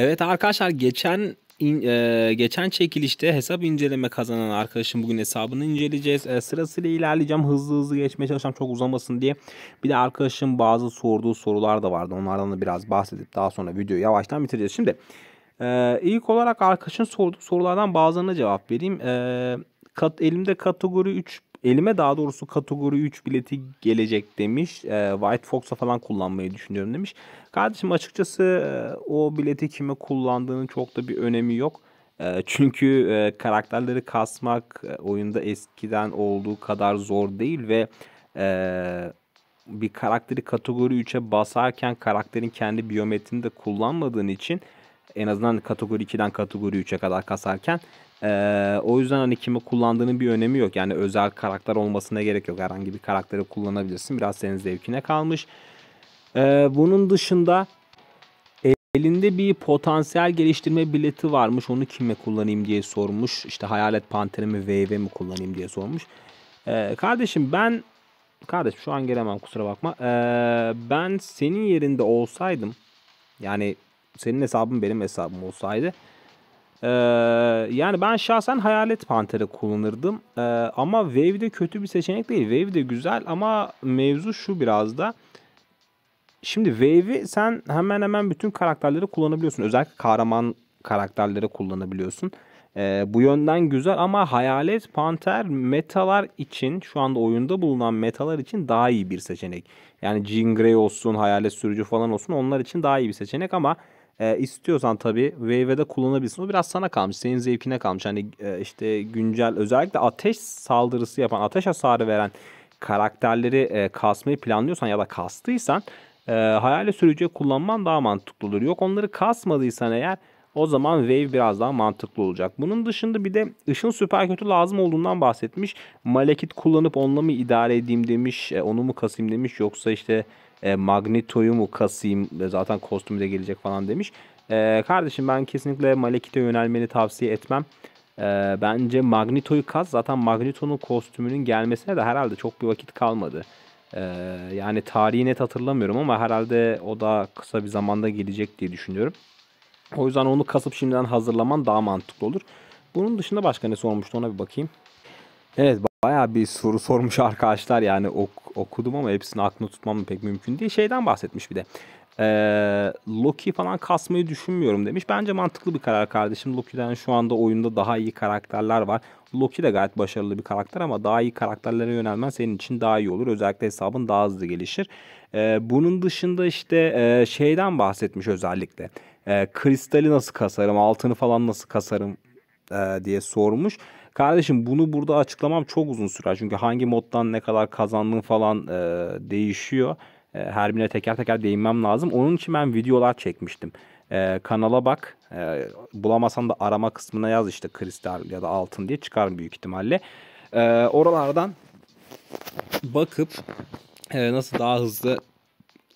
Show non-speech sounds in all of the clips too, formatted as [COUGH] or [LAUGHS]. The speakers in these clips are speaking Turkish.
Evet arkadaşlar geçen in, e, geçen çekilişte hesap inceleme kazanan arkadaşım bugün hesabını inceleyeceğiz. E, sırasıyla ilerleyeceğim. Hızlı hızlı geçmeye çalışacağım çok uzamasın diye. Bir de arkadaşım bazı sorduğu sorular da vardı. Onlardan da biraz bahsedip daha sonra videoyu yavaştan bitireceğiz. Şimdi e, ilk olarak arkadaşın sorduğu sorulardan bazılarına cevap vereyim. E, kat, elimde kategori 3 elime daha doğrusu kategori 3 bileti gelecek demiş. E, White Fox'a falan kullanmayı düşünüyorum demiş. Kardeşim açıkçası e, o bileti kime kullandığının çok da bir önemi yok. E, çünkü e, karakterleri kasmak e, oyunda eskiden olduğu kadar zor değil ve e, bir karakteri kategori 3'e basarken karakterin kendi biyometrini de kullanmadığın için en azından kategori 2'den kategori 3'e kadar kasarken ee, o yüzden hani kimi kullandığının bir önemi yok. Yani özel karakter olmasına gerek yok. Herhangi bir karakteri kullanabilirsin. Biraz senin zevkine kalmış. Ee, bunun dışında elinde bir potansiyel geliştirme bileti varmış. Onu kime kullanayım diye sormuş. İşte hayalet panteri mi VV mi kullanayım diye sormuş. Ee, kardeşim ben kardeşim şu an gelemem kusura bakma. Ee, ben senin yerinde olsaydım yani senin hesabın benim hesabım olsaydı ee, yani ben şahsen Hayalet Panter'i kullanırdım. Ee, ama Wave de kötü bir seçenek değil. Wave de güzel ama mevzu şu biraz da. Şimdi Wave'i sen hemen hemen bütün karakterleri kullanabiliyorsun. Özellikle kahraman karakterleri kullanabiliyorsun. Ee, bu yönden güzel ama Hayalet Panter metalar için şu anda oyunda bulunan metalar için daha iyi bir seçenek. Yani Jean Grey olsun, Hayalet Sürücü falan olsun onlar için daha iyi bir seçenek ama e, istiyorsan tabii Wave'e kullanabilirsin. O biraz sana kalmış. Senin zevkine kalmış. Hani e, işte güncel özellikle ateş saldırısı yapan, ateş hasarı veren karakterleri e, kasmayı planlıyorsan ya da kastıysan e, hayale sürücüye kullanman daha mantıklı olur. Yok onları kasmadıysan eğer o zaman Wave biraz daha mantıklı olacak. Bunun dışında bir de ışın süper kötü lazım olduğundan bahsetmiş. Malekit kullanıp onunla mı idare edeyim demiş. E, onu mu kasayım demiş. Yoksa işte e, Magneto'yu mu kasayım e, zaten kostümde gelecek falan demiş. E, kardeşim ben kesinlikle Malekit'e yönelmeni tavsiye etmem. E, bence Magneto'yu kas zaten Magneto'nun kostümünün gelmesine de herhalde çok bir vakit kalmadı. E, yani tarihi net hatırlamıyorum ama herhalde o da kısa bir zamanda gelecek diye düşünüyorum. O yüzden onu kasıp şimdiden hazırlaman daha mantıklı olur. Bunun dışında başka ne sormuştu ona bir bakayım. Evet bayağı bir soru sormuş [LAUGHS] arkadaşlar yani o okudum ama hepsini aklımda tutmam pek mümkün değil. Şeyden bahsetmiş bir de. Ee, Loki falan kasmayı düşünmüyorum demiş. Bence mantıklı bir karar kardeşim. Loki'den şu anda oyunda daha iyi karakterler var. Loki de gayet başarılı bir karakter ama daha iyi karakterlere yönelmen senin için daha iyi olur. Özellikle hesabın daha hızlı gelişir. Ee, bunun dışında işte e, şeyden bahsetmiş özellikle. Ee, kristali nasıl kasarım, altını falan nasıl kasarım e, diye sormuş. Kardeşim bunu burada açıklamam çok uzun sürer. Çünkü hangi moddan ne kadar kazandığın falan e, değişiyor. E, her birine teker teker değinmem lazım. Onun için ben videolar çekmiştim. E, kanala bak. E, bulamasan da arama kısmına yaz işte kristal ya da altın diye çıkar büyük ihtimalle. E, oralardan bakıp e, nasıl daha hızlı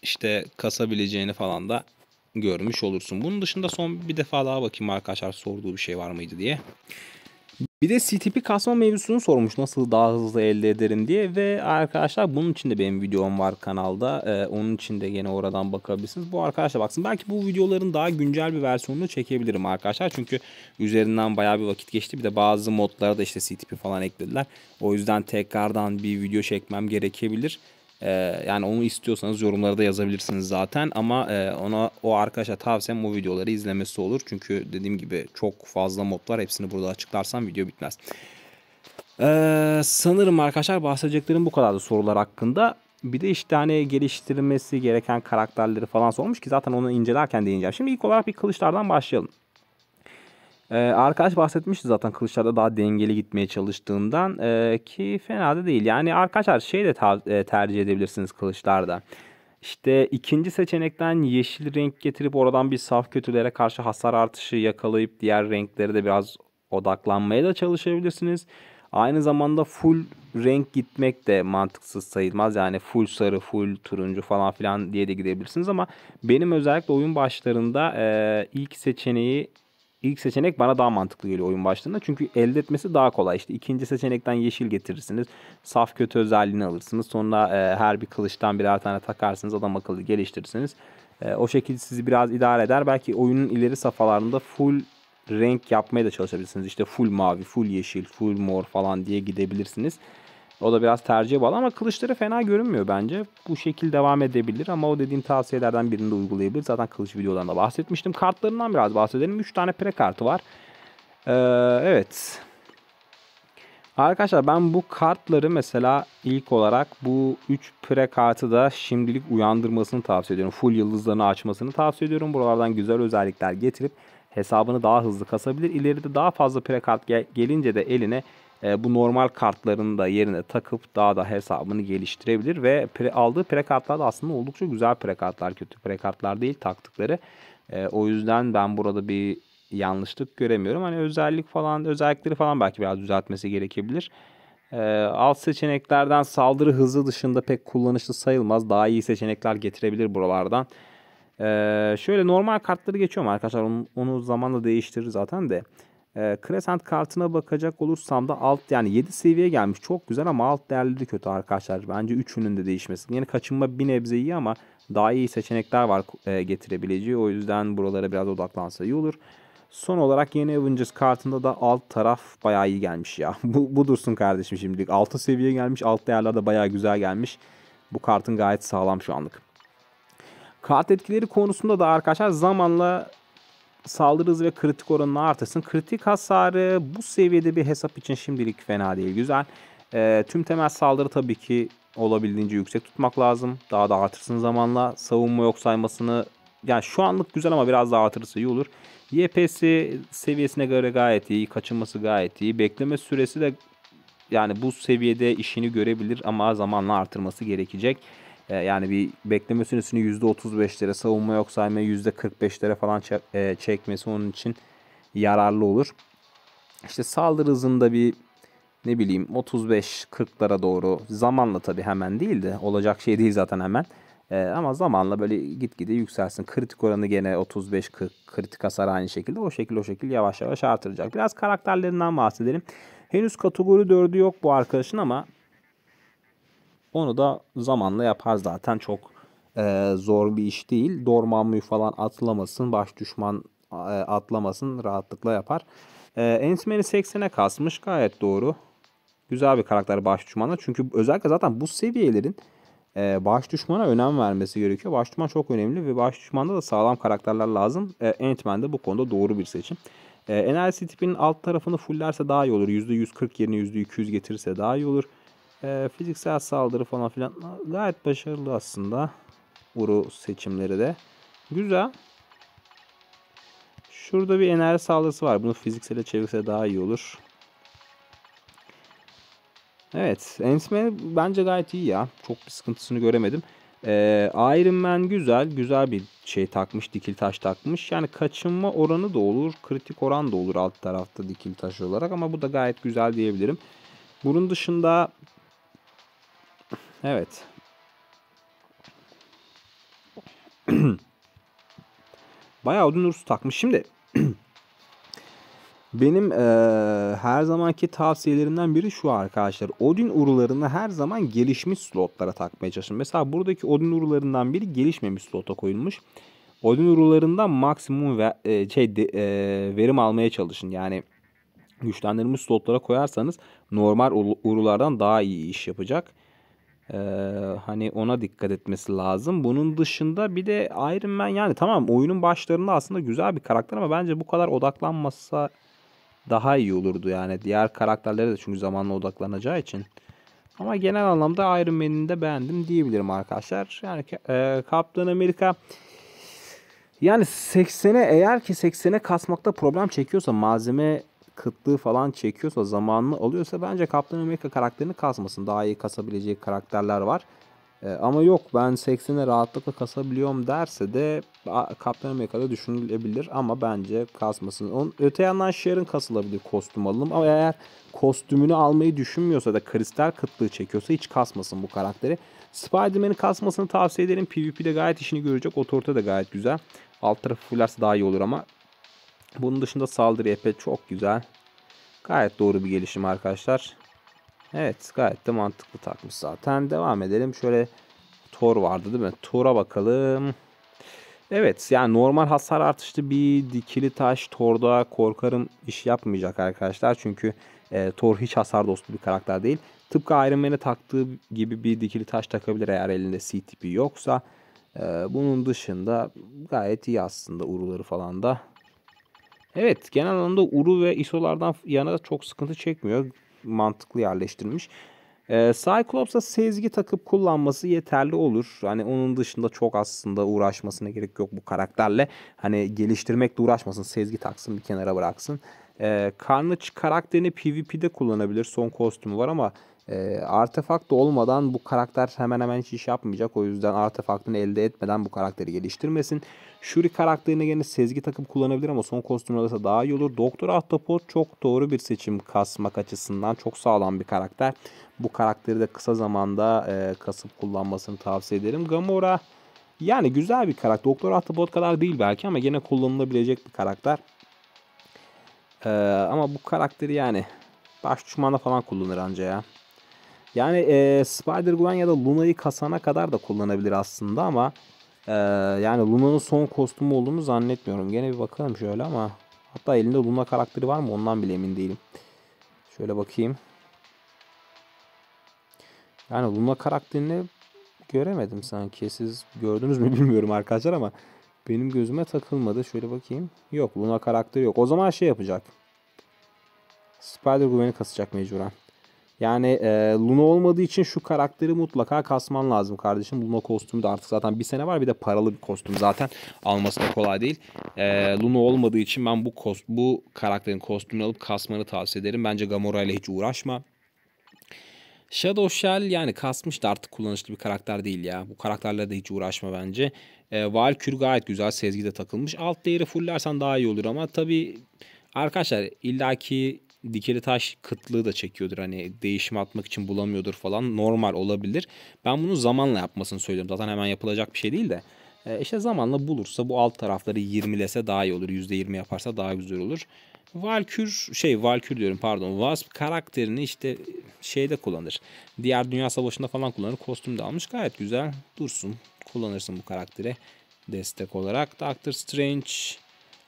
işte kasabileceğini falan da görmüş olursun. Bunun dışında son bir defa daha bakayım arkadaşlar sorduğu bir şey var mıydı diye. Bir de CTP kasma mevzusunu sormuş nasıl daha hızlı elde ederim diye ve arkadaşlar bunun için de benim videom var kanalda. Ee, onun için de gene oradan bakabilirsiniz. Bu arkadaşlar baksın belki bu videoların daha güncel bir versiyonunu çekebilirim arkadaşlar. Çünkü üzerinden bayağı bir vakit geçti. Bir de bazı modlara da işte CTP falan eklediler. O yüzden tekrardan bir video çekmem gerekebilir. Ee, yani onu istiyorsanız yorumlarda yazabilirsiniz zaten ama e, ona o arkadaşa tavsiyem o videoları izlemesi olur. Çünkü dediğim gibi çok fazla mod var. Hepsini burada açıklarsam video bitmez. Ee, sanırım arkadaşlar bahsedeceklerim bu kadardı sorular hakkında. Bir de işte hani geliştirilmesi gereken karakterleri falan sormuş ki zaten onu incelerken değineceğim. Şimdi ilk olarak bir kılıçlardan başlayalım. Ee, arkadaş bahsetmişti zaten kılıçlarda daha dengeli gitmeye çalıştığından ee, ki fena da değil. Yani arkadaşlar şey de ter- tercih edebilirsiniz kılıçlarda. İşte ikinci seçenekten yeşil renk getirip oradan bir saf kötülere karşı hasar artışı yakalayıp diğer renkleri de biraz odaklanmaya da çalışabilirsiniz. Aynı zamanda full renk gitmek de mantıksız sayılmaz. Yani full sarı, full turuncu falan filan diye de gidebilirsiniz ama benim özellikle oyun başlarında e, ilk seçeneği ilk seçenek bana daha mantıklı geliyor oyun başlığında. Çünkü elde etmesi daha kolay. İşte ikinci seçenekten yeşil getirirsiniz. Saf kötü özelliğini alırsınız. Sonra e, her bir kılıçtan birer tane takarsınız. Adam akıllı geliştirirsiniz. E, o şekilde sizi biraz idare eder. Belki oyunun ileri safhalarında full renk yapmaya da çalışabilirsiniz. İşte full mavi, full yeşil, full mor falan diye gidebilirsiniz. O da biraz tercih bağlı ama kılıçları fena görünmüyor bence. Bu şekil devam edebilir ama o dediğim tavsiyelerden birini de uygulayabilir. Zaten kılıç videolarında bahsetmiştim. Kartlarından biraz bahsedelim. 3 tane pre kartı var. Ee, evet. Arkadaşlar ben bu kartları mesela ilk olarak bu 3 pre kartı da şimdilik uyandırmasını tavsiye ediyorum. Full yıldızlarını açmasını tavsiye ediyorum. Buralardan güzel özellikler getirip hesabını daha hızlı kasabilir. İleride daha fazla pre kart gel gelince de eline e, bu normal kartlarını da yerine takıp daha da hesabını geliştirebilir ve pre, aldığı prekartlar da aslında oldukça güzel prekartlar kötü prekartlar değil taktıkları. E, o yüzden ben burada bir yanlışlık göremiyorum. Hani özellik falan özellikleri falan belki biraz düzeltmesi gerekebilir. E, alt seçeneklerden saldırı hızı dışında pek kullanışlı sayılmaz. Daha iyi seçenekler getirebilir buralardan. E, şöyle normal kartları geçiyorum arkadaşlar. Onu, onu zamanla değiştirir zaten de. E, Crescent kartına bakacak olursam da alt yani 7 seviye gelmiş. Çok güzel ama alt değerleri kötü arkadaşlar. Bence üçünün de değişmesi. Yani kaçınma bir nebze iyi ama daha iyi seçenekler var e, getirebileceği. O yüzden buralara biraz odaklansa iyi olur. Son olarak yeni Avengers kartında da alt taraf bayağı iyi gelmiş ya. [LAUGHS] Bu, bu dursun kardeşim şimdilik. Altı seviye gelmiş. Alt değerler de bayağı güzel gelmiş. Bu kartın gayet sağlam şu anlık. Kart etkileri konusunda da arkadaşlar zamanla saldırı hızı ve kritik oranını artırsın. Kritik hasarı bu seviyede bir hesap için şimdilik fena değil. Güzel. E, tüm temel saldırı tabii ki olabildiğince yüksek tutmak lazım. Daha da artırsın zamanla. Savunma yok saymasını yani şu anlık güzel ama biraz daha artırırsa iyi olur. YPS seviyesine göre gayet iyi. Kaçınması gayet iyi. Bekleme süresi de yani bu seviyede işini görebilir ama zamanla artırması gerekecek. E, yani bir bekleme süresini %35'lere savunma yok saymayı %45'lere falan e, çekmesi onun için yararlı olur. İşte saldırı hızında bir ne bileyim 35-40'lara doğru zamanla tabii hemen değil de olacak şey değil zaten hemen. Ee, ama zamanla böyle gitgide yükselsin. Kritik oranı gene 35-40 kritik hasar aynı şekilde o şekil o şekil yavaş yavaş artıracak. Biraz karakterlerinden bahsedelim. Henüz kategori 4'ü yok bu arkadaşın ama onu da zamanla yapar zaten çok e, zor bir iş değil. Dormammu'yu falan atlamasın, baş düşman e, atlamasın rahatlıkla yapar. E, Ensmen'i 80'e kasmış gayet doğru. Güzel bir karakter baş düşmanla. Çünkü özellikle zaten bu seviyelerin e, baş düşmana önem vermesi gerekiyor. Baş düşman çok önemli ve baş düşmanda da sağlam karakterler lazım. E, Ant-Man de bu konuda doğru bir seçim. E, enerjisi tipinin alt tarafını fullerse daha iyi olur. %140 yerine %200 getirirse daha iyi olur e, fiziksel saldırı falan filan gayet başarılı aslında. Vuru seçimleri de. Güzel. Şurada bir enerji saldırısı var. Bunu fiziksele çevirse daha iyi olur. Evet. ant bence gayet iyi ya. Çok bir sıkıntısını göremedim. Ee, Iron Man güzel. Güzel bir şey takmış. Dikil taş takmış. Yani kaçınma oranı da olur. Kritik oran da olur alt tarafta dikil taş olarak. Ama bu da gayet güzel diyebilirim. Bunun dışında Evet. [CLEARS THROAT] Bayağı odun urusu takmış. Şimdi [CLEARS THROAT] benim e, her zamanki tavsiyelerimden biri şu arkadaşlar. Odin urularını her zaman gelişmiş slotlara takmaya çalışın. Mesela buradaki Odin urularından biri gelişmemiş slota koyulmuş. Odin urularından maksimum ve, e, şey, de, e, verim almaya çalışın. Yani güçlendirilmiş slotlara koyarsanız normal urulardan daha iyi iş yapacak. Ee, hani ona dikkat etmesi lazım. Bunun dışında bir de Iron Man yani tamam oyunun başlarında aslında güzel bir karakter ama bence bu kadar odaklanmasa daha iyi olurdu yani. Diğer karakterlere de çünkü zamanla odaklanacağı için. Ama genel anlamda Iron Man'i de beğendim diyebilirim arkadaşlar. Yani e, Kaptan Amerika yani 80'e eğer ki 80'e kasmakta problem çekiyorsa malzeme kıtlığı falan çekiyorsa, zamanını alıyorsa bence Captain America karakterini kasmasın. Daha iyi kasabileceği karakterler var. E, ama yok ben 80'e rahatlıkla kasabiliyorum derse de Captain America'da düşünülebilir ama bence kasmasın. Onun, öte yandan Sharon kasılabilir kostüm alınım ama eğer kostümünü almayı düşünmüyorsa da kristal kıtlığı çekiyorsa hiç kasmasın bu karakteri. Spider-Man'in kasmasını tavsiye ederim. PvP'de gayet işini görecek. Otorite de gayet güzel. Alt tarafı fullerse daha iyi olur ama bunun dışında saldırı epe çok güzel. Gayet doğru bir gelişim arkadaşlar. Evet gayet de mantıklı takmış zaten. Devam edelim. Şöyle Thor vardı değil mi? Thor'a bakalım. Evet yani normal hasar artışlı bir dikili taş Thor'da korkarım iş yapmayacak arkadaşlar. Çünkü e, Thor hiç hasar dostu bir karakter değil. Tıpkı Iron Man'e taktığı gibi bir dikili taş takabilir eğer elinde C tipi yoksa. E, bunun dışında gayet iyi aslında uruları falan da. Evet genel anlamda Uru ve ISO'lardan yana da çok sıkıntı çekmiyor. Mantıklı yerleştirilmiş. Ee, Cyclops'a sezgi takıp kullanması yeterli olur. Hani onun dışında çok aslında uğraşmasına gerek yok bu karakterle. Hani geliştirmekle uğraşmasın. Sezgi taksın bir kenara bıraksın. Ee, Carnage karakterini PvP'de kullanabilir. Son kostümü var ama e, artefakt olmadan bu karakter hemen hemen hiç iş yapmayacak. O yüzden artefaktını elde etmeden bu karakteri geliştirmesin. Shuri karakterine gene sezgi takıp kullanabilir ama son kostümlerde ise daha iyi olur. Doktor Ahtapot çok doğru bir seçim kasmak açısından. Çok sağlam bir karakter. Bu karakteri de kısa zamanda e, kasıp kullanmasını tavsiye ederim. Gamora yani güzel bir karakter. Doktor Ahtapot kadar değil belki ama gene kullanılabilecek bir karakter. E, ama bu karakteri yani baş düşmanla falan kullanır anca ya. Yani e, Spider-Gwen ya da Luna'yı kasana kadar da kullanabilir aslında ama e, yani Luna'nın son kostümü olduğunu zannetmiyorum. Gene bir bakalım şöyle ama hatta elinde Luna karakteri var mı ondan bile emin değilim. Şöyle bakayım. Yani Luna karakterini göremedim sanki. Siz gördünüz mü [LAUGHS] bilmiyorum arkadaşlar ama benim gözüme takılmadı. Şöyle bakayım. Yok Luna karakteri yok. O zaman şey yapacak. Spider-Gwen'i kasacak mecburen. Yani e, Luna olmadığı için şu karakteri mutlaka kasman lazım kardeşim. Luna kostümü de artık zaten bir sene var. Bir de paralı bir kostüm zaten. Alması da kolay değil. E, Luna olmadığı için ben bu kost, bu karakterin kostümünü alıp kasmanı tavsiye ederim. Bence Gamora ile hiç uğraşma. Shadow Shell yani kasmış da artık kullanışlı bir karakter değil ya. Bu karakterlerle de hiç uğraşma bence. E, Valkür gayet güzel sezgide takılmış. Alt değeri fullersen daha iyi olur ama tabii arkadaşlar illaki dikeli taş kıtlığı da çekiyordur. Hani değişim atmak için bulamıyordur falan. Normal olabilir. Ben bunu zamanla yapmasını söylüyorum. Zaten hemen yapılacak bir şey değil de. E, işte zamanla bulursa bu alt tarafları 20'lese daha iyi olur. %20 yaparsa daha güzel olur. Valkür şey Valkür diyorum pardon. Wasp karakterini işte şeyde kullanır. Diğer Dünya Savaşı'nda falan kullanır. Kostüm de almış. Gayet güzel dursun. Kullanırsın bu karaktere destek olarak. Doctor Strange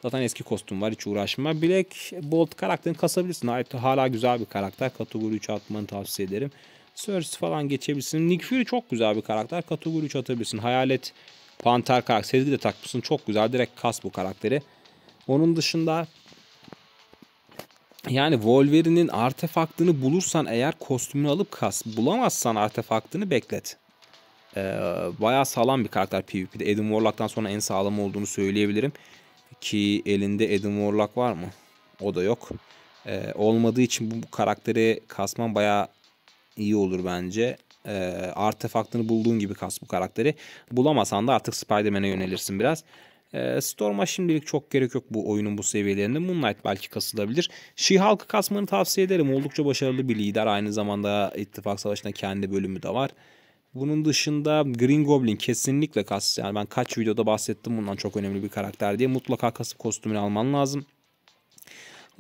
Zaten eski kostüm var hiç uğraşma. Black Bolt karakterini kasabilirsin. Hala güzel bir karakter. Kategori 3 atmanı tavsiye ederim. Cersei falan geçebilirsin. Nick Fury çok güzel bir karakter. Kategori 3 atabilirsin. Hayalet Panther karakter. Sezgi de takmışsın. Çok güzel. Direkt kas bu karakteri. Onun dışında yani Wolverine'in artefaktını bulursan eğer kostümünü alıp kas. Bulamazsan artefaktını beklet. Ee, bayağı sağlam bir karakter PvP'de. Adam Warlock'tan sonra en sağlam olduğunu söyleyebilirim. Ki elinde Adam Warlock var mı? O da yok. Ee, olmadığı için bu karakteri kasman baya iyi olur bence. Ee, artefaktını bulduğun gibi kas bu karakteri. Bulamasan da artık Spider-Man'e yönelirsin biraz. Ee, Storm'a şimdilik çok gerek yok bu oyunun bu seviyelerinde. Moonlight belki kasılabilir. She-Hulk'ı kasmanı tavsiye ederim. Oldukça başarılı bir lider. Aynı zamanda İttifak Savaşı'nda kendi bölümü de var. Bunun dışında Green Goblin kesinlikle kas. Yani ben kaç videoda bahsettim bundan çok önemli bir karakter diye. Mutlaka kasıp kostümünü alman lazım.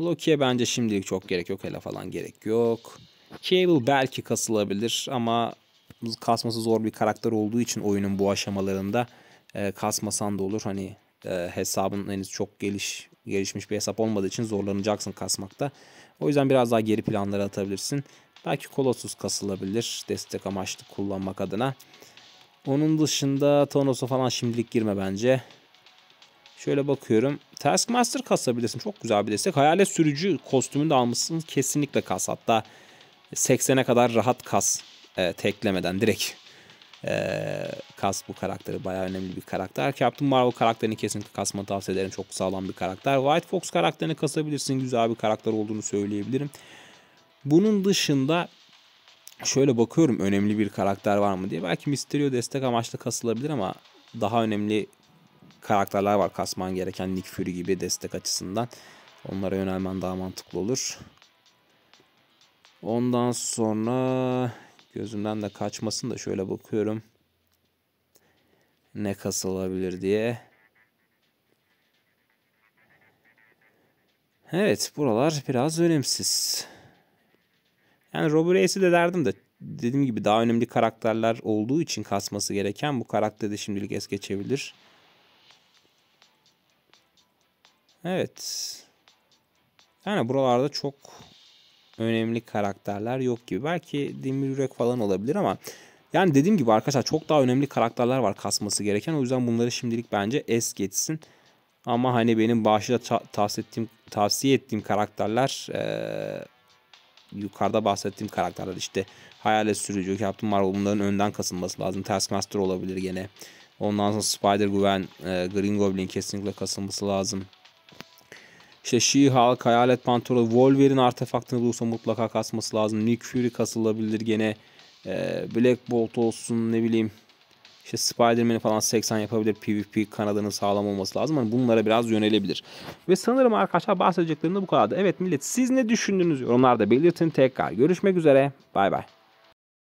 Loki'ye bence şimdilik çok gerek yok. Hele falan gerek yok. Cable belki kasılabilir ama kasması zor bir karakter olduğu için oyunun bu aşamalarında e, kasmasan da olur. Hani e, hesabın henüz çok geliş gelişmiş bir hesap olmadığı için zorlanacaksın kasmakta. O yüzden biraz daha geri planlara atabilirsin. Belki kolosuz kasılabilir destek amaçlı kullanmak adına. Onun dışında Thanos'a falan şimdilik girme bence. Şöyle bakıyorum. Taskmaster kasabilirsin. Çok güzel bir destek. Hayalet sürücü kostümünü de almışsın. Kesinlikle kas. Hatta 80'e kadar rahat kas. E, teklemeden direkt e, kas bu karakteri. Bayağı önemli bir karakter. Captain Marvel karakterini kesinlikle kasma tavsiye ederim. Çok sağlam bir karakter. White Fox karakterini kasabilirsin. Güzel bir karakter olduğunu söyleyebilirim. Bunun dışında şöyle bakıyorum önemli bir karakter var mı diye. Belki Mysterio destek amaçlı kasılabilir ama daha önemli karakterler var kasman gereken Nick Fury gibi destek açısından. Onlara yönelmen daha mantıklı olur. Ondan sonra gözümden de kaçmasın da şöyle bakıyorum. Ne kasılabilir diye. Evet buralar biraz önemsiz. Yani Robbie Reyes'i de derdim de dediğim gibi daha önemli karakterler olduğu için kasması gereken bu karakteri de şimdilik es geçebilir. Evet. Yani buralarda çok önemli karakterler yok gibi. Belki Demir Yürek falan olabilir ama yani dediğim gibi arkadaşlar çok daha önemli karakterler var kasması gereken. O yüzden bunları şimdilik bence es geçsin. Ama hani benim başta ta tavsiye ettiğim, tavsiye ettiğim karakterler ee, yukarıda bahsettiğim karakterler işte Hayalet Sürücü, Captain Marvel bunların önden kasılması lazım. Taskmaster olabilir gene. Ondan sonra Spider Gwen, e, Green Goblin kesinlikle kasılması lazım. İşte She-Hulk, Hayalet Pantolon, Wolverine artefaktını bulursa mutlaka kasması lazım. Nick Fury kasılabilir gene. E, Black Bolt olsun ne bileyim. İşte Spider-Man'i falan 80 yapabilir. PvP kanadının sağlam olması lazım. Hani bunlara biraz yönelebilir. Ve sanırım arkadaşlar bahsedeceklerim de bu kadardı. Evet millet siz ne düşündünüz yorumlarda belirtin. Tekrar görüşmek üzere. Bay bay.